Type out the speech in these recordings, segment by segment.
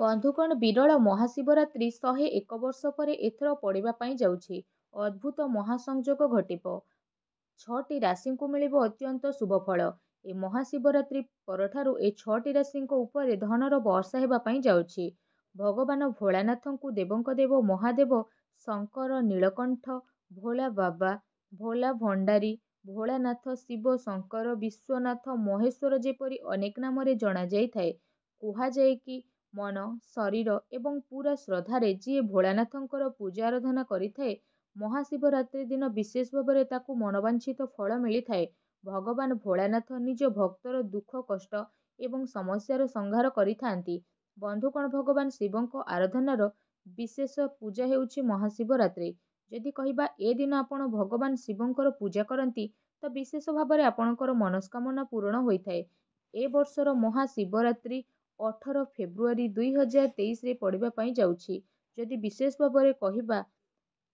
ବନ୍ଧୁକଣ ବିରଳ ମହାଶିବରାତ୍ରି ଶହେ ଏକ ବର୍ଷ ପରେ ଏଥର ପଡ଼ିବା ପାଇଁ ଯାଉଛି ଅଦ୍ଭୁତ ମହାସଂଯୋଗ ଘଟିବ ଛଅଟି ରାଶିଙ୍କୁ ମିଳିବ ଅତ୍ୟନ୍ତ ଶୁଭଫଳ ଏ ମହାଶିବରାତ୍ରି ପରଠାରୁ ଏ ଛଅଟି ରାଶିଙ୍କ ଉପରେ ଧନର ବର୍ଷା ହେବା ପାଇଁ ଯାଉଛି ଭଗବାନ ଭୋଳାନାଥଙ୍କୁ ଦେବଙ୍କ ଦେବ ମହାଦେବ ଶଙ୍କର ନୀଳକଣ୍ଠ ଭୋଳା ବାବା ଭୋଳା ଭଣ୍ଡାରୀ ଭୋଳାନାଥ ଶିବ ଶଙ୍କର ବିଶ୍ୱନାଥ ମହେଶ୍ୱର ଯେପରି ଅନେକ ନାମରେ ଜଣାଯାଇଥାଏ କୁହାଯାଏ କି ମନ ଶରୀର ଏବଂ ପୁରା ଶ୍ରଦ୍ଧାରେ ଯିଏ ଭୋଳାନାଥଙ୍କର ପୂଜା ଆରାଧନା କରିଥାଏ ମହାଶିବରାତ୍ରି ଦିନ ବିଶେଷ ଭାବରେ ତାକୁ ମନବାଞ୍ଛିତ ଫଳ ମିଳିଥାଏ ଭଗବାନ ଭୋଳାନାଥ ନିଜ ଭକ୍ତର ଦୁଃଖ କଷ୍ଟ ଏବଂ ସମସ୍ୟାର ସଂହାର କରିଥାନ୍ତି ବନ୍ଧୁକଣ ଭଗବାନ ଶିବଙ୍କ ଆରାଧନାର ବିଶେଷ ପୂଜା ହେଉଛି ମହାଶିବରାତ୍ରି ଯଦି କହିବା ଏ ଦିନ ଆପଣ ଭଗବାନ ଶିବଙ୍କର ପୂଜା କରନ୍ତି ତ ବିଶେଷ ଭାବରେ ଆପଣଙ୍କର ମନସ୍କାମନା ପୂରଣ ହୋଇଥାଏ ଏ ବର୍ଷର ମହାଶିବରାତ୍ରି ଅଠର ଫେବୃଆରୀ ଦୁଇ ହଜାର ତେଇଶରେ ପଢ଼ିବା ପାଇଁ ଯାଉଛି ଯଦି ବିଶେଷ ଭାବରେ କହିବା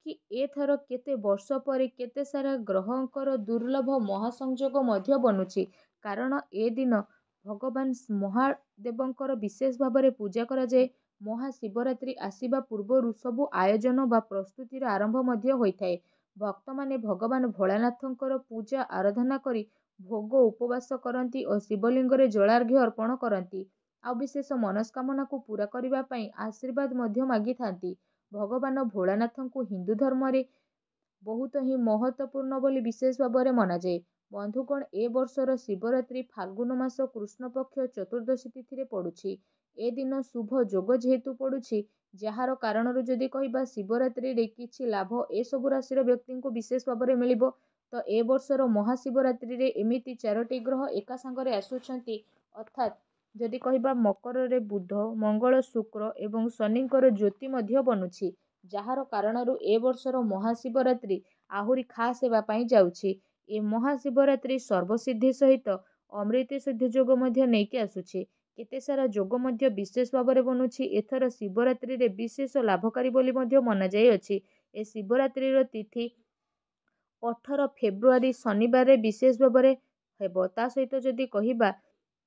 କି ଏଥର କେତେ ବର୍ଷ ପରେ କେତେ ସାରା ଗ୍ରହଙ୍କର ଦୁର୍ଲଭ ମହାସଂଯୋଗ ମଧ୍ୟ ବନୁଛି କାରଣ ଏ ଦିନ ଭଗବାନ ମହାଦେବଙ୍କର ବିଶେଷ ଭାବରେ ପୂଜା କରାଯାଏ ମହାଶିବରାତ୍ରୀ ଆସିବା ପୂର୍ବରୁ ସବୁ ଆୟୋଜନ ବା ପ୍ରସ୍ତୁତିର ଆରମ୍ଭ ମଧ୍ୟ ହୋଇଥାଏ ଭକ୍ତମାନେ ଭଗବାନ ଭୋଳାନାଥଙ୍କର ପୂଜା ଆରାଧନା କରି ଭୋଗ ଉପବାସ କରନ୍ତି ଓ ଶିବଲିଙ୍ଗରେ ଜଳାର୍ଘ୍ୟ ଅର୍ପଣ କରନ୍ତି ଆଉ ବିଶେଷ ମନସ୍କାମନାକୁ ପୂରା କରିବା ପାଇଁ ଆଶୀର୍ବାଦ ମଧ୍ୟ ମାଗିଥାନ୍ତି ଭଗବାନ ଭୋଳାନାଥଙ୍କୁ ହିନ୍ଦୁ ଧର୍ମରେ ବହୁତ ହିଁ ମହତ୍ୱପୂର୍ଣ୍ଣ ବୋଲି ବିଶେଷ ଭାବରେ ମନାଯାଏ ବନ୍ଧୁଗଣ ଏ ବର୍ଷର ଶିବରାତ୍ରୀ ଫାଲ୍ଗୁନ ମାସ ପକ୍ଷ ଚତୁର୍ଦ୍ଦଶୀ ତିଥିରେ ପଡ଼ୁଛି ଏ ଦିନ ଶୁଭ ଯୋଗ ଯେହେତୁ ପଡ଼ୁଛି ଯାହାର କାରଣରୁ ଯଦି କହିବା ଶିବରାତ୍ରିରେ କିଛି ଲାଭ ଏସବୁ ରାଶିର ବ୍ୟକ୍ତିଙ୍କୁ ବିଶେଷ ଭାବରେ ମିଳିବ ତ ଏ ବର୍ଷର ମହାଶିବରାତ୍ରିରେ ଏମିତି ଚାରୋଟି ଗ୍ରହ ଏକା ସାଙ୍ଗରେ ଆସୁଛନ୍ତି ଅର୍ଥାତ୍ ଯଦି କହିବା ମକରରେ ବୁଧ ମଙ୍ଗଳ ଶୁକ୍ର ଏବଂ ଶନିଙ୍କର ଜ୍ୟୋତି ମଧ୍ୟ ବନୁଛି ଯାହାର କାରଣରୁ ଏ ବର୍ଷର ମହାଶିବରାତ୍ରି ଆହୁରି ଖାସ୍ ହେବା ପାଇଁ ଯାଉଛି ଏ ମହାଶିବରାତ୍ରୀ ସର୍ବସିଦ୍ଧି ସହିତ ଅମୃତ ସିଦ୍ଧି ଯୋଗ ମଧ୍ୟ ନେଇକି ଆସୁଛି କେତେ ସାରା ଯୋଗ ମଧ୍ୟ ବିଶେଷ ଭାବରେ ବନୁଛି ଏଥର ଶିବରାତ୍ରିରେ ବିଶେଷ ଲାଭକାରୀ ବୋଲି ମଧ୍ୟ ମନାଯାଇଅଛି ଏ ଶିବରାତ୍ରିର ତିଥି ଅଠର ଫେବୃଆରୀ ଶନିବାରରେ ବିଶେଷ ଭାବରେ ହେବ ତା ସହିତ ଯଦି କହିବା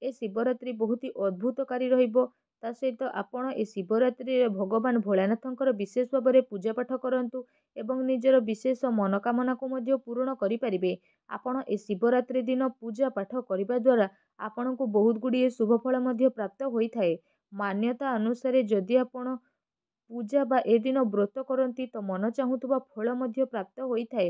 ଏ ଶିବରାତ୍ରି ବହୁତ ଅଦ୍ଭୁତକାରୀ ରହିବ ତା ସହିତ ଆପଣ ଏ ଶିବରାତ୍ରିରେ ଭଗବାନ ଭୋଳାନାଥଙ୍କର ବିଶେଷ ଭାବରେ ପୂଜା ପାଠ କରନ୍ତୁ ଏବଂ ନିଜର ବିଶେଷ ମନୋକାମନାକୁ ମଧ୍ୟ ପୂରଣ କରିପାରିବେ ଆପଣ ଏ ଶିବରାତ୍ରି ଦିନ ପୂଜା ପାଠ କରିବା ଦ୍ୱାରା ଆପଣଙ୍କୁ ବହୁତ ଗୁଡ଼ିଏ ଶୁଭଫଳ ମଧ୍ୟ ପ୍ରାପ୍ତ ହୋଇଥାଏ ମାନ୍ୟତା ଅନୁସାରେ ଯଦି ଆପଣ ପୂଜା ବା ଏ ଦିନ ବ୍ରତ କରନ୍ତି ତ ମନ ଚାହୁଁଥିବା ଫଳ ମଧ୍ୟ ପ୍ରାପ୍ତ ହୋଇଥାଏ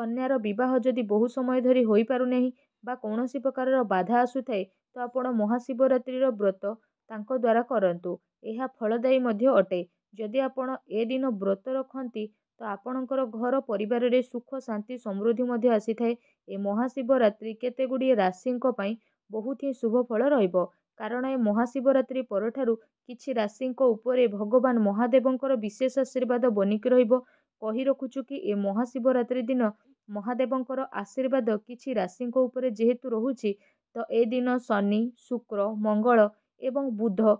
କନ୍ୟାର ବିବାହ ଯଦି ବହୁ ସମୟ ଧରି ହୋଇପାରୁନାହିଁ ବା କୌଣସି ପ୍ରକାରର ବାଧା ଆସୁଥାଏ ତ ଆପଣ ମହାଶିବରାତ୍ରିର ବ୍ରତ ତାଙ୍କ ଦ୍ୱାରା କରନ୍ତୁ ଏହା ଫଳଦାୟୀ ମଧ୍ୟ ଅଟେ ଯଦି ଆପଣ ଏ ଦିନ ବ୍ରତ ରଖନ୍ତି ତ ଆପଣଙ୍କର ଘର ପରିବାରରେ ସୁଖ ଶାନ୍ତି ସମୃଦ୍ଧି ମଧ୍ୟ ଆସିଥାଏ ଏ ମହାଶିବରାତ୍ରି କେତେ ଗୁଡ଼ିଏ ରାଶିଙ୍କ ପାଇଁ ବହୁତ ହିଁ ଶୁଭ ଫଳ ରହିବ କାରଣ ଏ ମହାଶିବରାତ୍ରି ପରଠାରୁ କିଛି ରାଶିଙ୍କ ଉପରେ ଭଗବାନ ମହାଦେବଙ୍କର ବିଶେଷ ଆଶୀର୍ବାଦ ବନିକି ରହିବ କହି ରଖୁଛୁ କି ଏ ମହାଶିବରାତ୍ରି ଦିନ ମହାଦେବଙ୍କର ଆଶୀର୍ବାଦ କିଛି ରାଶିଙ୍କ ଉପରେ ଯେହେତୁ ରହୁଛି ତ ଏ ଦିନ ଶନି ଶୁକ୍ର ମଙ୍ଗଳ ଏବଂ ବୁଧ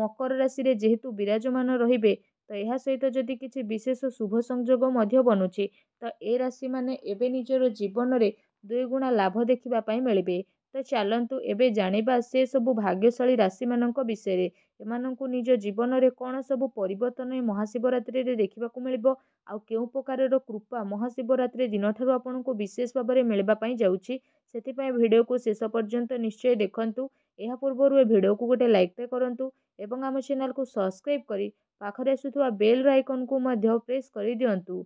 ମକର ରାଶିରେ ଯେହେତୁ ବିରାଜମାନ ରହିବେ ତ ଏହା ସହିତ ଯଦି କିଛି ବିଶେଷ ଶୁଭ ସଂଯୋଗ ମଧ୍ୟ ବନୁଛି ତ ଏ ରାଶିମାନେ ଏବେ ନିଜର ଜୀବନରେ ଦୁଇଗୁଣା ଲାଭ ଦେଖିବା ପାଇଁ ମିଳିବେ ତ ଚାଲନ୍ତୁ ଏବେ ଜାଣିବା ସେ ସବୁ ଭାଗ୍ୟଶାଳୀ ରାଶିମାନଙ୍କ ବିଷୟରେ ଏମାନଙ୍କୁ ନିଜ ଜୀବନରେ କ'ଣ ସବୁ ପରିବର୍ତ୍ତନ ଏ ମହାଶିବରାତ୍ରିରେ ଦେଖିବାକୁ ମିଳିବ ଆଉ କେଉଁ ପ୍ରକାରର କୃପା ମହାଶିବରାତ୍ରି ଦିନଠାରୁ ଆପଣଙ୍କୁ ବିଶେଷ ଭାବରେ ମିଳିବା ପାଇଁ ଯାଉଛି ସେଥିପାଇଁ ଭିଡ଼ିଓକୁ ଶେଷ ପର୍ଯ୍ୟନ୍ତ ନିଶ୍ଚୟ ଦେଖନ୍ତୁ ଏହା ପୂର୍ବରୁ ଏ ଭିଡ଼ିଓକୁ ଗୋଟିଏ ଲାଇକ୍ଟେ କରନ୍ତୁ ଏବଂ ଆମ ଚ୍ୟାନେଲକୁ ସବସ୍କ୍ରାଇବ୍ କରି ପାଖରେ ଆସୁଥିବା ବେଲ୍ ଆଇକନ୍କୁ ମଧ୍ୟ ପ୍ରେସ୍ କରିଦିଅନ୍ତୁ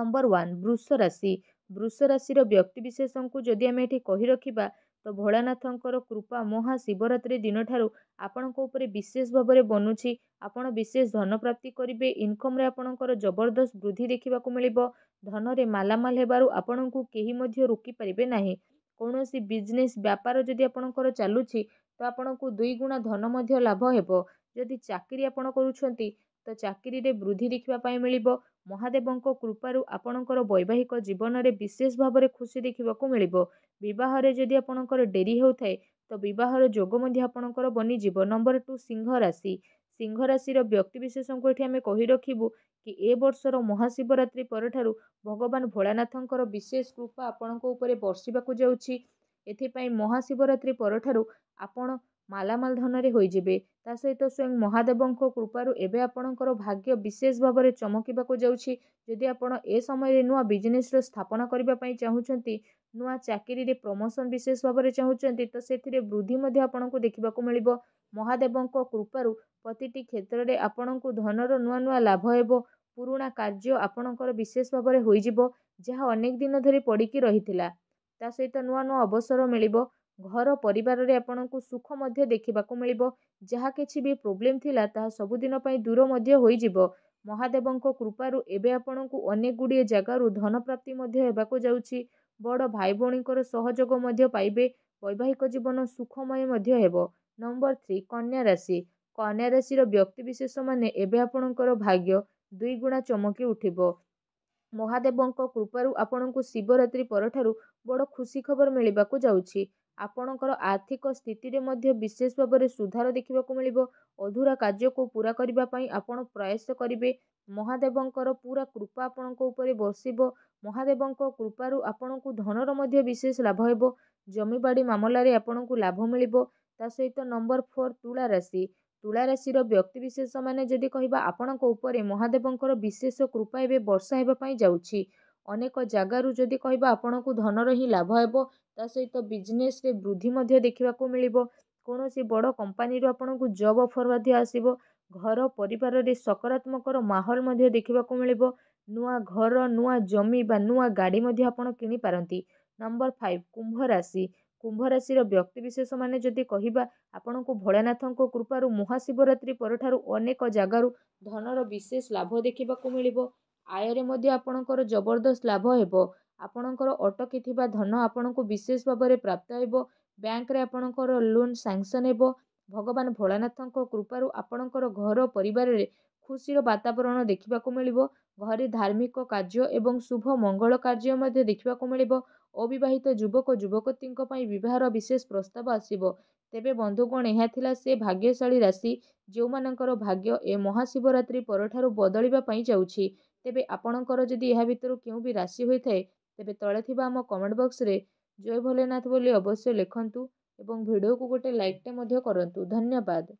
ନମ୍ବର ୱାନ୍ ବୃଷ ରାଶି ବୃଷ ରାଶିର ବ୍ୟକ୍ତିବିଶେଷଙ୍କୁ ଯଦି ଆମେ ଏଠି କହି ରଖିବା ତ ଭୋଳାନାଥଙ୍କର କୃପା ମହାଶିବରାତ୍ରି ଦିନଠାରୁ ଆପଣଙ୍କ ଉପରେ ବିଶେଷ ଭାବରେ ବନୁଛି ଆପଣ ବିଶେଷ ଧନପ୍ରାପ୍ତି କରିବେ ଇନକମ୍ରେ ଆପଣଙ୍କର ଜବରଦସ୍ତ ବୃଦ୍ଧି ଦେଖିବାକୁ ମିଳିବ ଧନରେ ମାଲାମାଲ ହେବାରୁ ଆପଣଙ୍କୁ କେହି ମଧ୍ୟ ରୋକିପାରିବେ ନାହିଁ କୌଣସି ବିଜନେସ୍ ବ୍ୟାପାର ଯଦି ଆପଣଙ୍କର ଚାଲୁଛି ତ ଆପଣଙ୍କୁ ଦୁଇଗୁଣା ଧନ ମଧ୍ୟ ଲାଭ ହେବ ଯଦି ଚାକିରି ଆପଣ କରୁଛନ୍ତି ତ ଚାକିରିରେ ବୃଦ୍ଧି ଦେଖିବା ପାଇଁ ମିଳିବ ମହାଦେବଙ୍କ କୃପାରୁ ଆପଣଙ୍କର ବୈବାହିକ ଜୀବନରେ ବିଶେଷ ଭାବରେ ଖୁସି ଦେଖିବାକୁ ମିଳିବ ବିବାହରେ ଯଦି ଆପଣଙ୍କର ଡେରି ହେଉଥାଏ ତ ବିବାହର ଯୋଗ ମଧ୍ୟ ଆପଣଙ୍କର ବନିଯିବ ନମ୍ବର ଟୁ ସିଂହ ରାଶି ସିଂହ ରାଶିର ବ୍ୟକ୍ତିବିଶେଷଙ୍କୁ ଏଠି ଆମେ କହି ରଖିବୁ କି ଏ ବର୍ଷର ମହାଶିବରାତ୍ରି ପରଠାରୁ ଭଗବାନ ଭୋଳାନାଥଙ୍କର ବିଶେଷ କୃପା ଆପଣଙ୍କ ଉପରେ ବର୍ଷିବାକୁ ଯାଉଛି ଏଥିପାଇଁ ମହାଶିବରାତ୍ରି ପରଠାରୁ ଆପଣ ମାଲାମାଲ ଧନରେ ହୋଇଯିବେ ତା ସହିତ ସ୍ୱୟଂ ମହାଦେବଙ୍କ କୃପାରୁ ଏବେ ଆପଣଙ୍କର ଭାଗ୍ୟ ବିଶେଷ ଭାବରେ ଚମକିବାକୁ ଯାଉଛି ଯଦି ଆପଣ ଏ ସମୟରେ ନୂଆ ବିଜନେସ୍ର ସ୍ଥାପନ କରିବା ପାଇଁ ଚାହୁଁଛନ୍ତି ନୂଆ ଚାକିରିରେ ପ୍ରମୋସନ୍ ବିଶେଷ ଭାବରେ ଚାହୁଁଛନ୍ତି ତ ସେଥିରେ ବୃଦ୍ଧି ମଧ୍ୟ ଆପଣଙ୍କୁ ଦେଖିବାକୁ ମିଳିବ ମହାଦେବଙ୍କ କୃପାରୁ ପ୍ରତିଟି କ୍ଷେତ୍ରରେ ଆପଣଙ୍କୁ ଧନର ନୂଆ ନୂଆ ଲାଭ ହେବ ପୁରୁଣା କାର୍ଯ୍ୟ ଆପଣଙ୍କର ବିଶେଷ ଭାବରେ ହୋଇଯିବ ଯାହା ଅନେକ ଦିନ ଧରି ପଡ଼ିକି ରହିଥିଲା ତା ସହିତ ନୂଆ ନୂଆ ଅବସର ମିଳିବ ଘର ପରିବାରରେ ଆପଣଙ୍କୁ ସୁଖ ମଧ୍ୟ ଦେଖିବାକୁ ମିଳିବ ଯାହା କିଛି ବି ପ୍ରୋବ୍ଲେମ୍ ଥିଲା ତାହା ସବୁଦିନ ପାଇଁ ଦୂର ମଧ୍ୟ ହୋଇଯିବ ମହାଦେବଙ୍କ କୃପାରୁ ଏବେ ଆପଣଙ୍କୁ ଅନେକ ଗୁଡ଼ିଏ ଜାଗାରୁ ଧନ ପ୍ରାପ୍ତି ମଧ୍ୟ ହେବାକୁ ଯାଉଛି ବଡ଼ ଭାଇ ଭଉଣୀଙ୍କର ସହଯୋଗ ମଧ୍ୟ ପାଇବେ ବୈବାହିକ ଜୀବନ ସୁଖମୟ ମଧ୍ୟ ହେବ ନମ୍ବର ଥ୍ରୀ କନ୍ୟା ରାଶି କନ୍ୟା ରାଶିର ବ୍ୟକ୍ତିବିଶେଷମାନେ ଏବେ ଆପଣଙ୍କର ଭାଗ୍ୟ ଦୁଇ ଗୁଣା ଚମକି ଉଠିବ ମହାଦେବଙ୍କ କୃପାରୁ ଆପଣଙ୍କୁ ଶିବରାତ୍ରି ପରଠାରୁ ବଡ଼ ଖୁସି ଖବର ମିଳିବାକୁ ଯାଉଛି ଆପଣଙ୍କର ଆର୍ଥିକ ସ୍ଥିତିରେ ମଧ୍ୟ ବିଶେଷ ଭାବରେ ସୁଧାର ଦେଖିବାକୁ ମିଳିବ ଅଧୁରା କାର୍ଯ୍ୟକୁ ପୂରା କରିବା ପାଇଁ ଆପଣ ପ୍ରୟାସ କରିବେ ମହାଦେବଙ୍କର ପୁରା କୃପା ଆପଣଙ୍କ ଉପରେ ବର୍ଷିବ ମହାଦେବଙ୍କ କୃପାରୁ ଆପଣଙ୍କୁ ଧନର ମଧ୍ୟ ବିଶେଷ ଲାଭ ହେବ ଜମିବାଡ଼ି ମାମଲାରେ ଆପଣଙ୍କୁ ଲାଭ ମିଳିବ ତା ସହିତ ନମ୍ବର ଫୋର୍ ତୁଳା ରାଶି ତୁଳା ରାଶିର ବ୍ୟକ୍ତିବିଶେଷମାନେ ଯଦି କହିବା ଆପଣଙ୍କ ଉପରେ ମହାଦେବଙ୍କର ବିଶେଷ କୃପା ଏବେ ବର୍ଷା ହେବା ପାଇଁ ଯାଉଛି ଅନେକ ଜାଗାରୁ ଯଦି କହିବା ଆପଣଙ୍କୁ ଧନର ହିଁ ଲାଭ ହେବ ତା ସହିତ ବିଜନେସ୍ରେ ବୃଦ୍ଧି ମଧ୍ୟ ଦେଖିବାକୁ ମିଳିବ କୌଣସି ବଡ଼ କମ୍ପାନୀରୁ ଆପଣଙ୍କୁ ଜବ୍ ଅଫର୍ ମଧ୍ୟ ଆସିବ ଘର ପରିବାରରେ ସକାରାତ୍ମକର ମାହୋଲ ମଧ୍ୟ ଦେଖିବାକୁ ମିଳିବ ନୂଆ ଘର ନୂଆ ଜମି ବା ନୂଆ ଗାଡ଼ି ମଧ୍ୟ ଆପଣ କିଣିପାରନ୍ତି ନମ୍ବର ଫାଇଭ୍ କୁମ୍ଭ ରାଶି କୁମ୍ଭ ରାଶିର ବ୍ୟକ୍ତିବିଶେଷମାନେ ଯଦି କହିବା ଆପଣଙ୍କୁ ଭୋଳାନାଥଙ୍କ କୃପାରୁ ମହାଶିବରାତ୍ରି ପରଠାରୁ ଅନେକ ଜାଗାରୁ ଧନର ବିଶେଷ ଲାଭ ଦେଖିବାକୁ ମିଳିବ ଆୟରେ ମଧ୍ୟ ଆପଣଙ୍କର ଜବରଦସ୍ତ ଲାଭ ହେବ ଆପଣଙ୍କର ଅଟକିଥିବା ଧନ ଆପଣଙ୍କୁ ବିଶେଷ ଭାବରେ ପ୍ରାପ୍ତ ହେବ ବ୍ୟାଙ୍କରେ ଆପଣଙ୍କର ଲୋନ୍ ସାଙ୍କସନ୍ ହେବ ଭଗବାନ ଭୋଳାନାଥଙ୍କ କୃପାରୁ ଆପଣଙ୍କର ଘର ପରିବାରରେ ଖୁସିର ବାତାବରଣ ଦେଖିବାକୁ ମିଳିବ ଘରେ ଧାର୍ମିକ କାର୍ଯ୍ୟ ଏବଂ ଶୁଭ ମଙ୍ଗଳ କାର୍ଯ୍ୟ ମଧ୍ୟ ଦେଖିବାକୁ ମିଳିବ ଅବିବାହିତ ଯୁବକ ଯୁବକତୀଙ୍କ ପାଇଁ ବିବାହର ବିଶେଷ ପ୍ରସ୍ତାବ ଆସିବ ତେବେ ବନ୍ଧୁଗଣ ଏହା ଥିଲା ସେ ଭାଗ୍ୟଶାଳୀ ରାଶି ଯେଉଁମାନଙ୍କର ଭାଗ୍ୟ ଏ ମହାଶିବରାତ୍ରି ପରଠାରୁ ବଦଳିବା ପାଇଁ ଯାଉଛି ତେବେ ଆପଣଙ୍କର ଯଦି ଏହା ଭିତରୁ କେଉଁ ବି ରାଶି ହୋଇଥାଏ ତେବେ ତଳେ ଥିବା ଆମ କମେଣ୍ଟ ବକ୍ସରେ ଜୟ ଭୋଲେନାଥ ବୋଲି ଅବଶ୍ୟ ଲେଖନ୍ତୁ ଏବଂ ଭିଡ଼ିଓକୁ ଗୋଟେ ଲାଇକ୍ଟେ ମଧ୍ୟ କରନ୍ତୁ ଧନ୍ୟବାଦ